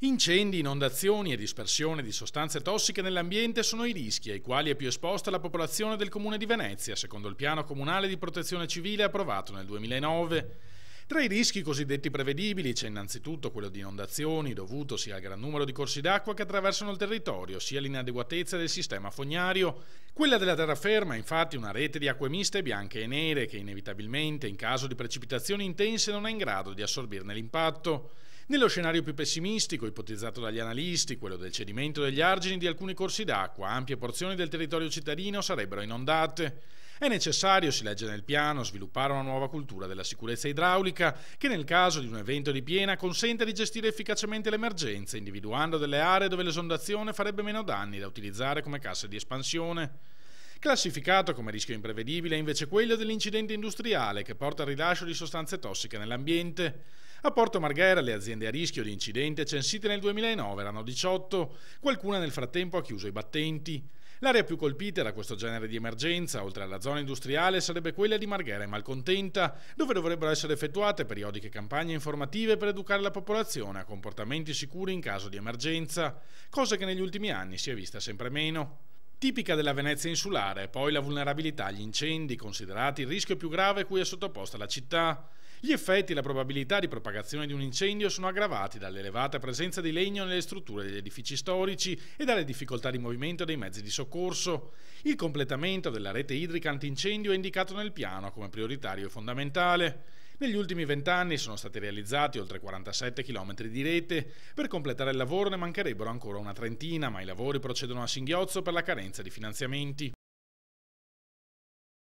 Incendi, inondazioni e dispersione di sostanze tossiche nell'ambiente sono i rischi ai quali è più esposta la popolazione del comune di Venezia, secondo il piano comunale di protezione civile approvato nel 2009. Tra i rischi cosiddetti prevedibili c'è innanzitutto quello di inondazioni, dovuto sia al gran numero di corsi d'acqua che attraversano il territorio, sia all'inadeguatezza del sistema fognario. Quella della terraferma è infatti una rete di acque miste bianche e nere che inevitabilmente, in caso di precipitazioni intense, non è in grado di assorbirne l'impatto. Nello scenario più pessimistico, ipotizzato dagli analisti, quello del cedimento degli argini di alcuni corsi d'acqua, ampie porzioni del territorio cittadino sarebbero inondate. È necessario, si legge nel piano, sviluppare una nuova cultura della sicurezza idraulica che nel caso di un evento di piena consente di gestire efficacemente l'emergenza, individuando delle aree dove l'esondazione farebbe meno danni da utilizzare come casse di espansione. Classificato come rischio imprevedibile è invece quello dell'incidente industriale che porta al rilascio di sostanze tossiche nell'ambiente. A Porto Marghera le aziende a rischio di incidente censite nel 2009 erano 18, qualcuna nel frattempo ha chiuso i battenti. L'area più colpita da questo genere di emergenza, oltre alla zona industriale, sarebbe quella di Marghera e Malcontenta, dove dovrebbero essere effettuate periodiche campagne informative per educare la popolazione a comportamenti sicuri in caso di emergenza, cosa che negli ultimi anni si è vista sempre meno. Tipica della Venezia insulare, poi la vulnerabilità agli incendi, considerati il rischio più grave cui è sottoposta la città. Gli effetti e la probabilità di propagazione di un incendio sono aggravati dall'elevata presenza di legno nelle strutture degli edifici storici e dalle difficoltà di movimento dei mezzi di soccorso. Il completamento della rete idrica antincendio è indicato nel piano come prioritario e fondamentale. Negli ultimi vent'anni sono stati realizzati oltre 47 km di rete. Per completare il lavoro ne mancherebbero ancora una trentina, ma i lavori procedono a singhiozzo per la carenza di finanziamenti.